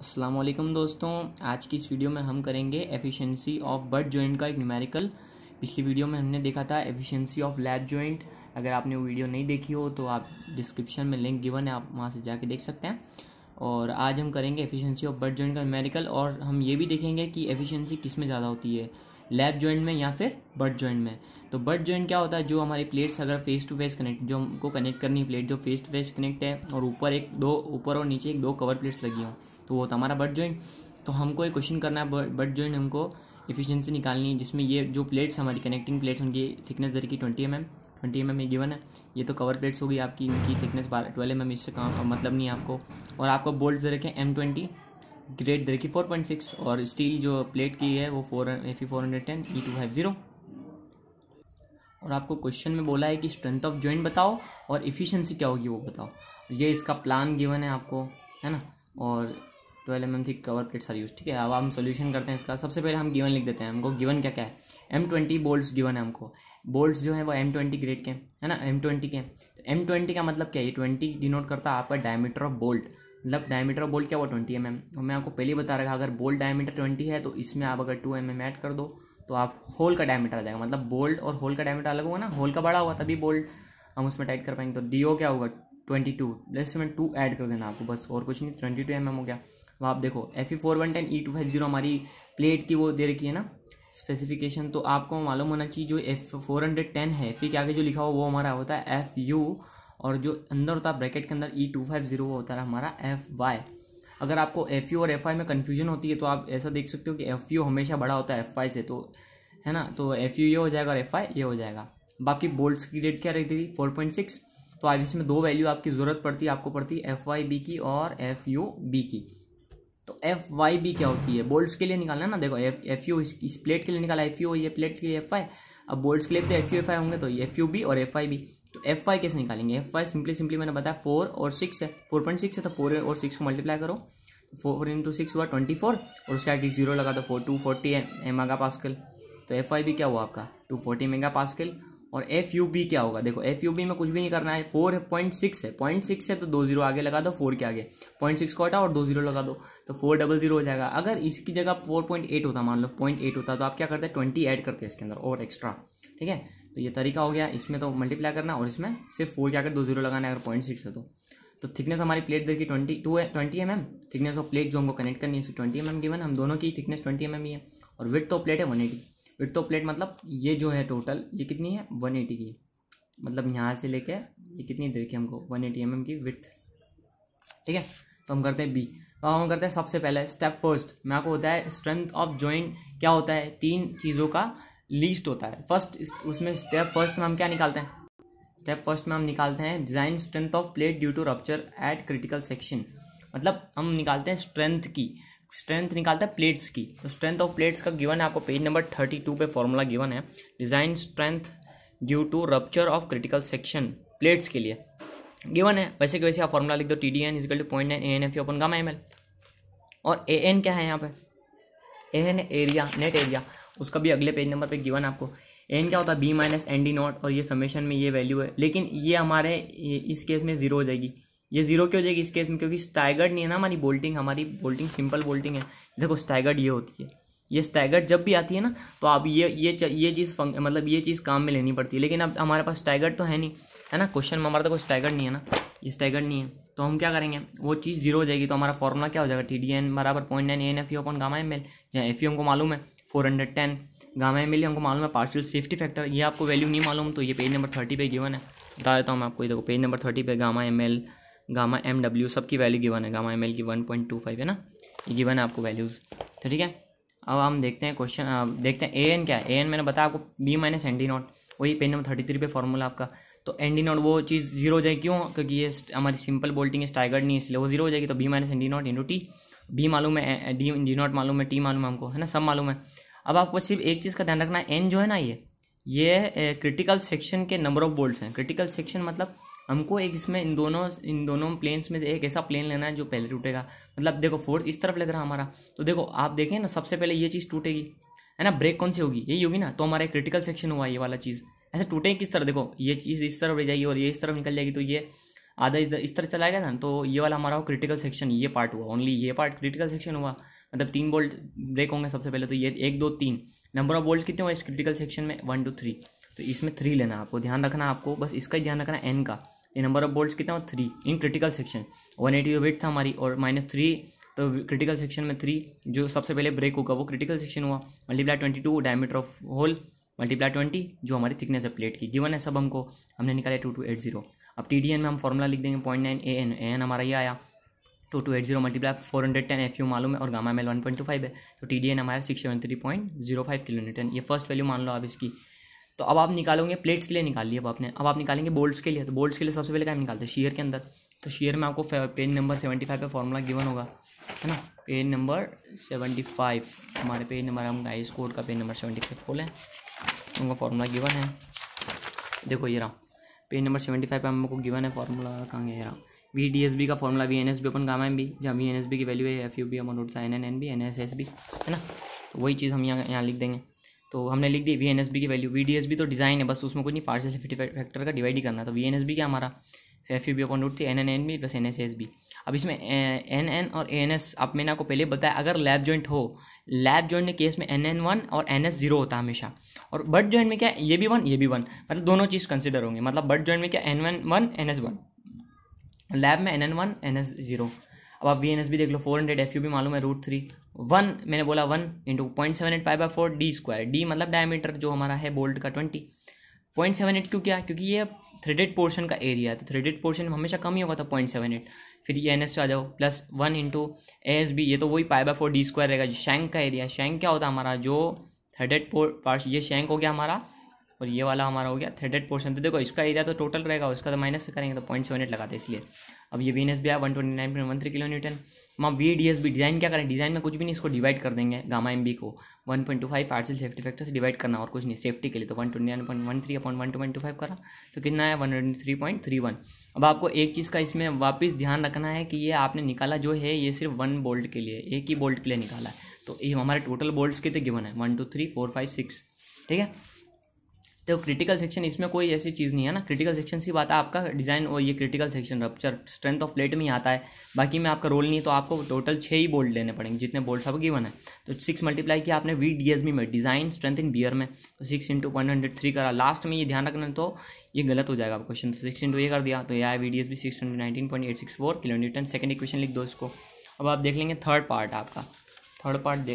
असलकम दोस्तों आज की इस वीडियो में हम करेंगे एफिशिएंसी ऑफ बर्ड जॉइंट का एक न्यूमेरिकल पिछली वीडियो में हमने देखा था एफिशिएंसी ऑफ लैब जॉइंट अगर आपने वो वीडियो नहीं देखी हो तो आप डिस्क्रिप्शन में लिंक गिवन है आप वहाँ से जाके देख सकते हैं और आज हम करेंगे एफिशिएंसी ऑफ बर्ड जॉइंट का न्यूमेरिकल और हम ये भी देखेंगे कि एफिशिएंसी किस में ज़्यादा होती है लैप ज्वाइंट में या फिर बर्ड ज्वाइंट में तो बर्ड ज्वाइंट क्या होता है जो हमारी प्लेट्स अगर फेस टू फेस कनेक्ट जो हमको कनेक्ट करनी है प्लेट जो फेस टू फेस कनेक्ट है और ऊपर एक दो ऊपर और नीचे एक दो कवर प्लेट्स लगी हों तो वो होता हमारा बर्ड ज्वाइंट तो हमको एक क्वेश्चन करना है बर्ड ज्वाइंट हमको इफिशियंसी निकालनी है जिसमें ये जो प्लेट्स हमारी कनेक्टिंग प्लेट्स उनकी थिकनेस जरिए की twenty M M twenty M M ए गिवन है ये तो कवर प्लेट्स होगी आपकी इनकी थिकनेस बारह ट्वेल्व एम एम इससे काम मतलब नहीं आपको और आपको बोल्ट जरिए एम ट्वेंटी ग्रेड दे रखी फोर पॉइंट सिक्स और स्टील जो प्लेट की है वो four F Fe four hundred ten E two five zero और आपको क्वेश्चन में बोला है कि स्ट्रेंथ ऑफ जॉइंट बताओ और इफ़िशेंसी क्या होगी वो बताओ ये इसका प्लान गिवन है आपको है ना और ट्वेल्व एम एम थी कवर प्लेट सारी यूज ठीक है अब हम सोल्यूशन करते हैं इसका सबसे पहले हम गिवन लिख देते हैं हमको गिवन क्या क्या है एम ट्वेंटी बोल्ट गिवन है हमको बोल्ट जो है वो एम ट्वेंटी ग्रेड के है ना एम ट्वेंटी के एम ट्वेंटी तो का मतलब क्या है ये ट्वेंटी डिनोट करता है आपका डायमीटर ऑफ बोल्ट मतलब डायमीटर ऑफ बोल्ट क्या हुआ ट्वेंटी एम एम मैं आपको पहले बता रहा अगर बोल्ट डायमीटर ट्वेंटी है तो इसमें आप अगर टू एम एम ऐड कर दो तो आप होल का डायमीटर आ जाएगा मतलब बोल्ट और होल का डायमीटर अलग होगा ना होल का बड़ा होगा तभी बोल्ट हम उसमें टाइट कर पाएंगे तो डी ओ क्या होगा ट्वेंटी टू प्लस में टू ऐड कर देना आपको बस और कुछ नहीं ट्वेंटी टू एम एम हो गया अब आप देखो F E four one ten E two five zero हमारी प्लेट की वो दे रखी है ना स्पेसिफिकेशन तो आपको मालूम होना चाहिए जो एफ फोर हंड्रेड टेन है एफ ई e के आगे जो लिखा हुआ वो हमारा होता है एफ यू और जो अंदर होता है ब्रैकेट के अंदर ई टू फाइव जीरो वो होता है हमारा एफ वाई अगर आपको एफ यू और एफ आई में कन्फ्यूजन होती है तो आप ऐसा देख सकते हो कि एफ यू हमेशा बड़ा होता है एफ आई से तो है ना तो एफ यू ये हो जाएगा और एफ आई ये हो जाएगा बाकी बोल्ट्स की रेट क्या रहती थी फोर पॉइंट सिक्स तो आप इसमें दो वैल्यू आपकी ज़रूरत पड़ती है आपको पड़ती है एफ वाई बी की और एफ यू बी की तो एफ वाई बी क्या होती है बोल्ट्स के लिए निकालना है ना देखो एफ एफ यू इस प्लेट के लिए निकाला एफ यू ये प्लेट के लिए एफ आई अब बोल्ट्स के लिए तो एफ यू एफ आई होंगे तो एफ यू बी और एफ आई बी तो एफ वाई कैसे निकालेंगे एफ वाई सिंपली सिंपली मैंने बताया फोर और सिक्स है फोर पॉइंट सिक्स है तो फोर और सिक्स को मल्टीप्लाई करो फोर इंटू सिक्स हुआ ट्वेंटी फोर और उसके आगे जीरो लगा दो फोर टू फोर्टी है मेगा पास्कल तो एफ आई भी क्या हुआ आपका टू फोर्टी मेगा पास्कल और एफ यू बी क्या होगा देखो एफ यू बी में कुछ भी नहीं करना है फोर पॉइंट सिक्स है पॉइंट सिक्स है तो दो जीरो आगे लगा दो फोर के आगे पॉइंट सिक्स को हटा और दो जीरो लगा दो तो फोर डबल जीरो हो जाएगा अगर इसकी जगह फोर पॉइंट एट होता मान लो पॉइंट एट होता तो आप क्या करते हैं ट्वेंटी ऐड करते इसके अंदर और एक्स्ट्रा ठीक है तो ये तरीका हो गया इसमें तो मल्टीप्लाई करना और इसमें सिर्फ फोर के आकर दो जीरो लगाना है अगर पॉइंट सिक्स है तो तो थिकनेस हमारी प्लेट दर की ट्वेंटी टू है twenty M M thickness of plate जो हमको कनेक्ट करनी है इसकी ट्वेंटी एम एम गिवन हम दोनों की थिकनेस ट्वेंटी एम एम ही है और विथ तो प्लेट है वन एटी विथ तो प्लेट मतलब ये जो है टोटल ये कितनी है वन एटी की मतलब यहाँ से लेके ये कितनी देर की हमको वन एटी एम एम की विथ ठीक है तो हम करते हैं बी तो हम करते हैं सबसे पहले स्टेप फर्स्ट मैं आपको होता है स्ट्रेंथ ऑफ जॉइंट क्या होता है तीन चीज़ों का लीस्ट होता है फर्स्ट उसमें स्टेप फर्स्ट में हम क्या निकालते हैं स्टेप फर्स्ट में हम निकालते हैं design strength of plate due to rupture at critical section मतलब हम निकालते हैं स्ट्रेंथ की स्ट्रेंथ निकालते हैं प्लेट्स की तो स्ट्रेंथ ऑफ प्लेट्स का गिवन है आपको पेज नंबर थर्टी टू पर फॉर्मूला गिवन है design strength due to rupture of critical section plates के लिए गिवन है वैसे के वैसे आप फॉर्मूला लिख दो T D N equal to point nine A N F upon gamma M L और ए एन क्या है यहाँ पे A N area net area उसका भी अगले पेज नंबर पे गिवन आपको एन क्या होता है B minus N D nought और ये समेशन में ये वैल्यू है लेकिन ये हमारे इस केस में ज़ीरो हो जाएगी ये जीरो क्यों हो जाएगी इस केस में क्योंकि स्टाइगर्ड नहीं है ना हमारी बोल्टिंग हमारी बोल्टिंग सिंपल बोल्टिंग है देखो स्टाइगर्ड ये होती है ये स्टाइगर्ड जब भी आती है ना तो आप ये ये ये चीज़ मतलब ये चीज़ काम में लेनी पड़ती है लेकिन अब हमारे पास स्टाइगर्ड तो है नहीं है ना क्वेश्चन में हमारा तो कोई स्टाइगर्ड नहीं है ना ये स्टाइगर्ड नहीं है तो हम क्या करेंगे वो चीज़ जीरो हो जाएगी तो हमारा फॉर्मूला क्या हो जाएगा टी डी एन बराबर point nine N F E upon gamma M L जहाँ एफ ई हमको मालूम है four hundred ten gamma M हमको मालूम है पार्शियल सेफ्टी फैक्टर ये आपको वैल्यू नहीं मालूम तो ये पेज नंबर थर्टी पे गिवन है बता देता हूँ मैं आपको ये देखो पेज नंबर थर्टी पे gamma M L gamma M W सबकी वैल्यू गिवन है गामा एम एल की वन पॉइंट टू फाइव है ना ये गिवन है आपको वैल्यूज़ तो ठीक है अब हम देखते हैं क्वेश्चन देखते हैं ए एन क्या है ए एन मैंने बताया आपको B minus N D nought वही पेज नंबर थर्टी थ्री पे फॉर्मूला आपका तो एन डी नॉट वो चीज़ जीरो हो जाएगी क्यों क्योंकि ये हमारी सिंपल बोल्टिंग है स्टाइगर्ड नहीं है इसलिए वो जीरो हो जाएगी तो B minus N D nought into T B मालूम है डी डी नॉट मालूम है टी मालूम है हमको है ना सब मालूम है अब आपको सिर्फ एक चीज़ का ध्यान रखना है एन जो है ना ये ये क्रिटिकल सेक्शन के नंबर ऑफ बोल्ट्स हैं क्रिटिकल सेक्शन मतलब हमको एक इसमें इन दोनों इन दोनों प्लेन्स में एक ऐसा प्लेन लेना है जो पहले टूटेगा मतलब देखो फोर्स इस तरफ लग रहा हमारा तो देखो आप देखें ना सबसे पहले ये चीज़ टूटेगी है ना ब्रेक कौन सी होगी यही होगी ना तो हमारा क्रिटिकल सेक्शन हुआ ये वाला चीज़ ऐसे टूटे किस तरह देखो ये चीज़ इस तरफ रह जाएगी और ये इस तरफ निकल जाएगी तो ये आधा इधर इस तरह चला गया तो ये वाला हमारा क्रिटिकल सेक्शन ये पार्ट हुआ ओनली ये पार्ट क्रिटिकल सेक्शन हुआ मतलब तीन बोल्ट ब्रेक होंगे सबसे पहले तो ये एक दो तीन नंबर ऑफ बोल्ट कितने हुए इस क्रिटिकल सेक्शन में वन टू थ्री तो इसमें थ्री लेना आपको ध्यान रखना आपको बस इसका ही ध्यान रखना एन का ये नंबर ऑफ बोल्ट कितना three in critical section one eighty width था हमारी और माइनस थ्री तो क्रिटिकल सेक्शन में थ्री जो सबसे पहले ब्रेक होगा वो क्रिटिकल सेक्शन हुआ multiply twenty two diameter of hole multiply twenty जो हमारी थिकनेस है प्लेट की गिवन है सब हमको हमने निकाला टू टू एट जीरो अब टी डी एन में हम फॉर्मूला लिख देंगे point nine A N A N हमारा ये आया two two eight zero multiply four hundred ten F U मालूम है और gamma M L one point two five है तो टी डी एन हमारा six seven three point zero five kilo newton ये फर्स्ट वैल्यू मान लो आप इसकी तो अब आप निकालोगे प्लेट्स के लिए निकाल लिए अब आपने अब आप निकालेंगे बोल्ट्स के लिए तो बोल्ट्स के लिए सबसे पहले क्या निकालते हैं शेयर के अंदर तो शेयर में आपको पेज नंबर सेवेंटी फाइव पर फॉर्मूला गिवन होगा है ना पेज नंबर सेवेंटी फाइव हमारे पेज नंबर हम गाइस कोड का पेज नंबर सेवेंटी फाइव खोलें उनका फॉर्मूला गिवन है देखो ये रहा पेज नंबर सेवेंटी फाइव पर हमको गिवन है फॉर्मूला कहाँ गया वी डी एस बी का formula V N S B upon काम एम बी जहाँ वी एन एस बी की वैल्यू है एफ यू बी अमाउंट होता है N N N B N S S B है ना तो वही चीज़ हम यहाँ यहाँ लिख देंगे तो हमने लिख दी वी एन एस बी की value V D S B तो डिज़ाइन है बस उसमें कुछ नहीं पार्शियल फैक्टर का डिवाइड ही करना तो वी एन एस बी क्या हमारा एफ यू बी अकाउंट थी N N N B plus N S S B अब इसमें एन एन और ए एन एस आप मैंने आपको पहले बताया अगर लैब जॉइंट हो लैब जॉइंट केस में एन एन वन और एन एस जीरो होता है हमेशा और बर्ड जॉइंट में क्या ये भी वन ये भी वन मतलब दोनों चीज़ कंसिडर होंगे मतलब बर्ड जॉइंट में क्या N one one N S one lap में N N one N S zero अब आप वी एन एस भी देख लो फोर हंड्रेड एफ यू भी मालूम है रूट थ्री वन मैंने बोला one into point seven eight five by four D square D मतलब डायमीटर जो हमारा है बोल्ट का ट्वेंटी पॉइंट सेवन एट क्यों क्या क्योंकि ये थ्रेडेड पोर्शन का एरिया तो थ्रेडेड पोर्शन हमेशा कम ही होगा था पॉइंट सेवन एट फिर ये एन एस आ जाओ plus one into A S B ये तो वही pi by four D square रहेगा शैंक का एरिया शैंक क्या होता है हमारा जो थ्रेडेड पार्ट ये शैंक हो गया हमारा और ये वाला हमारा हो गया थ्रेडेड पोर्शन तो देखो इसका एरिया तो टोटल रहेगा उसका तो माइनस करेंगे तो पॉइंट सेवन एट लगाते इसलिए अब ये वीनस एस भी आया one twenty nine point one three kilometre newton वहाँ वी डी एस भी डिज़ाइन क्या करें डिज़ाइन में कुछ भी नहीं इसको डिवाइड कर देंगे गामा एम बी को one point two five partial safety factor से डिवाइड करना और कुछ नहीं सेफ्टी के लिए तो one twenty nine point one three upon one two point two five करा तो कितना है one twenty three point three one अब आपको एक चीज़ का इसमें वापस ध्यान रखना है कि ये आपने निकाला जो है ये सिर्फ वन बोल्ट के लिए एक ही बोल्ट के लिए निकाला है तो ये हमारे टोटल बोल्ट्स कितने गिवन है one two three four five six ठीक है तो क्रिटिकल सेक्शन इसमें कोई ऐसी चीज़ नहीं है ना क्रिटिकल सेक्शन सी आता है आपका डिज़ाइन और ये critical section rupture strength of plate में ही आता है बाकी में आपका रोल नहीं है तो आपको टोटल छः ही बोल्ट लेने पड़ेंगे जितने बोल्ट सब गिवन है तो सिक्स मल्टीप्लाई किया आपने वी डी एस बी में डिज़ाइन स्ट्रेंथ इन बियर में तो six into one hundred three करा लास्ट में ये ध्यान रखना तो ये गलत हो जाएगा आप क्वेश्चन सिक्स इंटू ये कर दिया तो यह V D S B six hundred nineteen point eight six four kilo newton second equation लिख दो इसको अब आप देख लेंगे थर्ड पार्ट आपका थर्ड पार्ट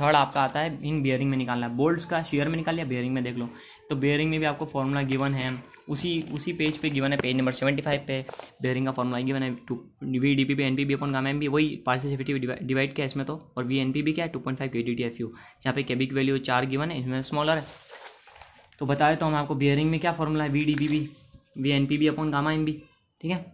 थर्ड आपका आता है इन बियरिंग में निकालना है बोल्ट्स का शेयर में निकाल लिया बियरिंग में देख लो तो बेयरिंग में भी आपको फॉर्मूला गिवन है उसी उसी पेज पे गिवन है पेज नंबर सेवेंटी फाइव पे बेयरिंग का फॉर्मूला गिवन है to V D P B N P B upon gamma M B वही पार्सिसिविटी डिवाइड किया इसमें तो और वी एन पी भी क्या है two point five K D T F U जहाँ पे कैबिक वैल्यू चार गिवन है इसमें स्मॉलर है तो बता देता तो हूँ हम आपको बियरिंग में क्या फॉर्मूला है V D P B V N P B upon gamma M B ठीक है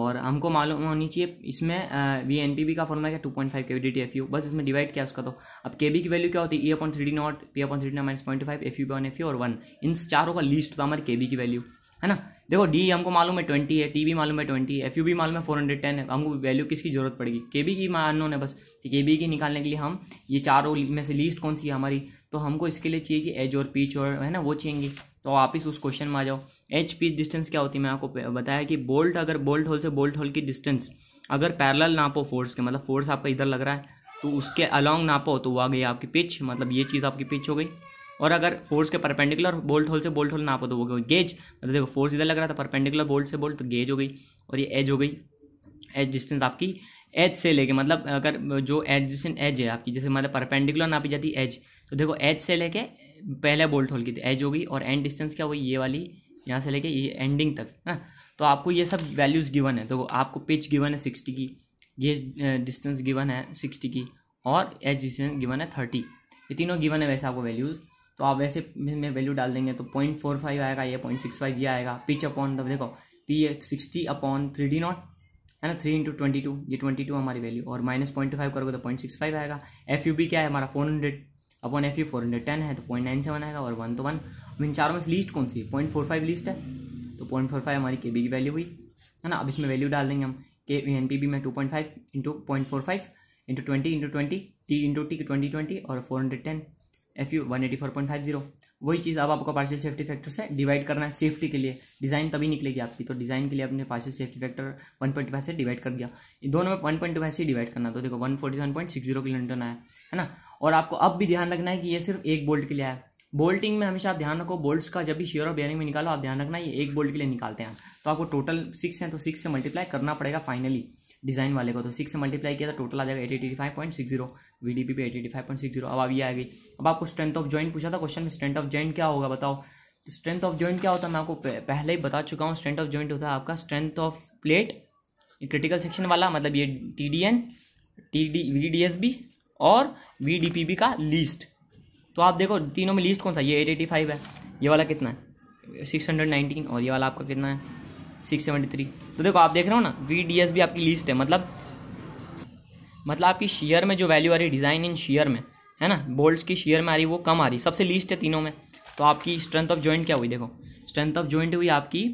और हमको मालूम होनी चाहिए इसमें वी एन पी बी का फॉर्मूला क्या two point five K D T F U बस इसमें डिवाइड किया उसका तो अब के बी की वैल्यू क्या होती है E upon three D nought P upon three D minus point five F U upon F U और वन इन चारों का लिस्ट था हमारे के बी की वैल्यू है ना देखो डी हमको मालूम है ट्वेंटी है टी भी मालूम है ट्वेंटी एफ यू भी मालूम है फोर हंड्रेड टेन है हमको वैल्यू किसकी जरूरत पड़ेगी के बी की मानो है बस तो के बी की निकालने के लिए हम ये चारों में से लीस्ट कौन सी है हमारी तो हमको इसके लिए चाहिए कि एज और पीच और है ना वो चाहिए तो आप इस उस क्वेश्चन में आ जाओ एच पी डिस्टेंस क्या होती है मैं आपको बताया कि बोल्ट अगर बोल्ट होल से बोल्ट होल की डिस्टेंस अगर पैरल नापो फोर्स के मतलब फोर्स आपका इधर लग रहा है तो उसके अलॉन्ग नापो तो वो आ गई आपकी पिच मतलब ये चीज़ आपकी पिच हो गई और अगर फोर्स के परपेंडिकुलर बोल्ट होल से बोल्ट होल नापो तो वो गई गेज मतलब देखो फोर्स इधर लग रहा था परपेंडिकुलर बोल्ट से बोल्ट तो गेज हो गई और ये एज हो गई एज डिस्टेंस आपकी एज से लेके मतलब अगर जो डिस्टेंस एज है आपकी जैसे मतलब परपेंडिकुलर नापी जाती है एज तो देखो एज से लेके पहले बोल्ट होल की एज होगी और एंड डिस्टेंस क्या हुई ये वाली यहाँ से लेके ये एंडिंग तक है तो आपको ये सब वैल्यूज़ गिवन है तो आपको पिच गिवन है सिक्सटी की गेज डिस्टेंस गिवन है सिक्सटी की और एज डिस्टेंस गिवन है थर्टी ये तीनों गिवन है वैसे आपको वैल्यूज़ तो आप वैसे में वैल्यू डाल देंगे तो पॉइंट फोर फाइव आएगा ये पॉइंट सिक्स फाइव ये आएगा पिच अपॉन तब देखो P sixty upon three D nought है ना थ्री इंटू ट्वेंटी टू ये ट्वेंटी टू हमारी वैल्यू और माइनस पॉइंट फाइव करोगे तो पॉइंट सिक्स फाइव आएगा एफ यू बी क्या है हमारा four hundred upon F U four hundred ten है तो पॉइंट नाइन सेवन आएगा और वन तो वन अब इन चारों में से लिस्ट कौन सी है पॉइंट फोर फाइव लिस्ट है तो पॉइंट फोर फाइव हमारी के बी की वैल्यू हुई है ना अब इसमें वैल्यू डाल देंगे हम के एन पी बी में two point five into point four five into twenty into twenty T into T twenty twenty और four hundred ten F U one eighty four point five zero वही चीज़ अब आपको पार्शियल सेफ्टी फैक्टर से divide करना है safety के लिए डिज़ाइन तभी निकलेगी आपकी तो डिज़ाइन के लिए आपने partial safety factor one five से डिवाइड कर दिया दोनों में वन फाइव से डिवाइड करना तो देखो one forty point six zero kilometre आया है ना और आपको अब भी ध्यान रखना है कि ये सिर्फ एक बोल्ट के लिए आया बोल्टिंग में हमेशा आप ध्यान रखो बोल्ट्स का जब भी शेयर और बेयरिंग में निकालो आप ध्यान रखना ये एक बोल्ट के लिए निकालते हैं तो आपको टोटल सिक्स है तो सिक्स से मल्टीप्लाई करना पड़ेगा फाइनली डिज़ाइन वाले को तो सिक्स से मल्टीप्लाई किया था तो टोटल आ जाएगा eight eighty five point six zero V D P पे eight eighty five point six zero अब अभी ये आ गई अब आपको स्ट्रेंथ ऑफ जॉइंट पूछा था क्वेश्चन में स्ट्रेंथ ऑफ जॉइंट क्या होगा बताओ तो स्ट्रेंथ ऑफ जॉइंट क्या होता है मैं आपको पहले ही बता चुका हूँ स्ट्रेंथ ऑफ जॉइंट होता है आपका strength of plate critical section वाला मतलब ये T D N T D V D S B और वी डी पी बी का लीस्ट तो आप देखो तीनों में लीस्ट कौन सा ये एट एटी फाइव है ये वाला कितना है सिक्स हंड्रेड नाइनटीन और ये वाला आपका कितना है सिक्स सेवेंटी थ्री तो देखो आप देख रहे हो ना वी डी एस भी आपकी लिस्ट है मतलब मतलब आपकी शेयर में जो वैल्यू आ रही है डिज़ाइन इन शेयर में है ना बोल्ट्स की शेयर में आ रही वो कम आ रही सबसे लीस्ट है तीनों में तो आपकी स्ट्रेंथ ऑफ जॉइंट क्या हुई देखो स्ट्रेंथ ऑफ जॉइंट हुई आपकी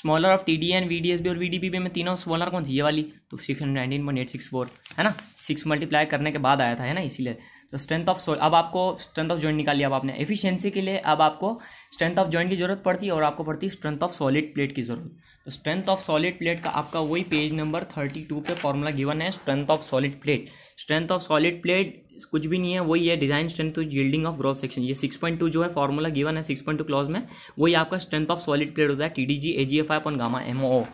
smaller of T D N V D S B और वी डी बी में तीनों स्मॉलर कौन सी ये वाली तो six hundred nineteen point eight six four है ना सिक्स मल्टीप्लाई करने के बाद आया था है ना इसीलिए तो स्ट्रेंथ ऑफ सोल अब आपको स्ट्रेंथ ऑफ जॉइंट निकाल लिया अब आपने एफिशिएंसी के लिए अब आपको स्ट्रेंथ ऑफ जॉइंट की जरूरत पड़ती है और आपको पड़ती है स्ट्रेंथ ऑफ सॉलिड प्लेट की जरूरत तो स्ट्रेंथ ऑफ सॉलिड प्लेट का आपका वही पेज नंबर थर्टी टू पर फॉर्मूला गिवन है strength of solid plate strength of solid plate कुछ भी नहीं है वही है design strength to yielding of gross section ये सिक्स पॉइंट टू जो है फॉर्मूला गिवन है सिक्स पॉइंट टू क्लॉज में वही आपका स्ट्रेंथ ऑफ सॉलिड प्लेट होता है T D G A G F I अपन गामा एमओ ओ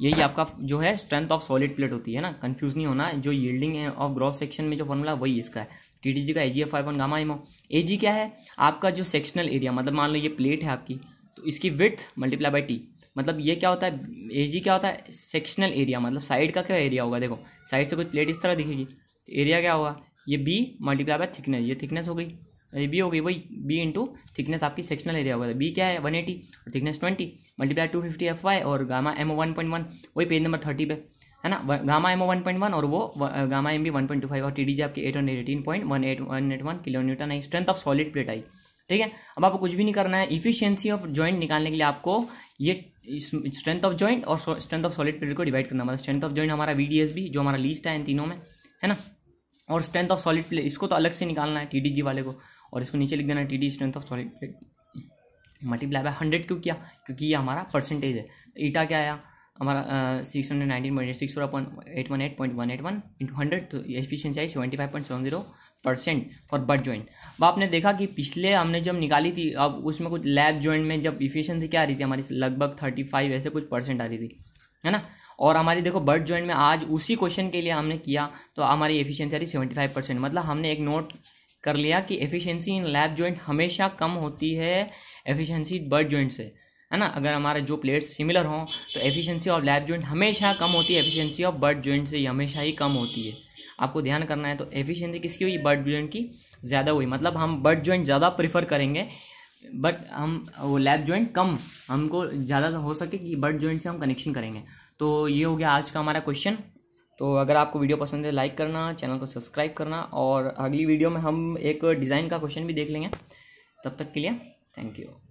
यही आपका जो है स्ट्रेंथ ऑफ सॉलिड प्लेट होती है ना कंफ्यूज नहीं होना जो यील्डिंग ऑफ ग्रॉस सेक्शन में जो फॉर्मूला वही इसका है टीडीजी का AGF five one gamma M O जी क्या है आपका जो सेक्शनल एरिया मतलब मान लो ये प्लेट है आपकी तो इसकी विथ मल्टीप्लाई बाई टी मतलब ये क्या होता है ए जी क्या होता है सेक्शनल एरिया मतलब साइड का क्या एरिया होगा देखो साइड से कुछ प्लेट इस तरह दिखेगी तो एरिया क्या होगा ये बी मल्टीप्लाई बाय थिकनेस ये थिकनेस हो गई ये बी हो गई वही बी इंटू थिकनेस आपकी सेक्शनल एरिया होगा बी तो क्या है वन एटी और thickness twenty multiply two fifty F Y और gamma M O one point one वही पेज नंबर थर्टी पे है ना gamma M O one point one और वो gamma M B one point two five और T D जी आपकी eight hundred eighteen point one eight one eight one kilometre आई strength of solid plate आई ठीक है अब आपको कुछ भी नहीं करना है इफिशियंसी ऑफ जॉइंट निकालने के लिए आपको ये स्ट्रेंथ ऑफ जॉइंट और स्ट्रेंथ ऑफ सॉलिड प्लेट को डिवाइड करना मतलब स्ट्रेंथ ऑफ जॉइंट हमारा वी डी एस बी जो हमारा लिस्ट है इन तीनों में है ना और स्ट्रेंथ ऑफ सॉलिड प्लेट इसको तो अलग से निकालना है टी डी जी वाले को और इसको नीचे लिख देना T D strength of solid plate multiply by hundred क्यों किया क्योंकि ये हमारा परसेंटेज है ईटा तो क्या आया हमारा six hundred nineteen point eight six eight one eight point one eight one into hundred तो एफिशियंसी आई seventy five point seven zero percent for butt joint अब आपने देखा कि पिछले हमने जब निकाली थी अब उसमें कुछ लैब ज्वाइंट में जब इफिशियंसी क्या आ रही थी हमारी लगभग थर्टी फाइव ऐसे कुछ परसेंट आ रही थी है ना और हमारी देखो बर्ड ज्वाइंट में आज उसी क्वेश्चन के लिए हमने किया तो हमारी एफिशिएंसी आ रही सेवेंटी फाइव परसेंट मतलब हमने एक नोट कर लिया कि एफिशिएंसी इन लैप जॉइंट हमेशा कम होती है एफिशिएंसी बर्ड जॉइंट से है ना अगर हमारे जो प्लेट्स सिमिलर हों तो एफिशिएंसी ऑफ लैप जॉइंट हमेशा कम होती है एफिशिएंसी ऑफ बर्ड जॉइंट से हमेशा ही कम होती है आपको ध्यान करना है तो एफिशिएंसी किसकी हुई बर्ड जॉइंट की ज़्यादा हुई मतलब हम बर्ड जॉइंट ज़्यादा प्रीफर करेंगे बट हम वो लैब जॉइंट कम हमको ज़्यादा हो सके कि बर्ड जॉइंट से हम कनेक्शन करेंगे तो ये हो गया आज का हमारा क्वेश्चन तो अगर आपको वीडियो पसंद है लाइक करना चैनल को सब्सक्राइब करना और अगली वीडियो में हम एक डिज़ाइन का क्वेश्चन भी देख लेंगे तब तक के लिए थैंक यू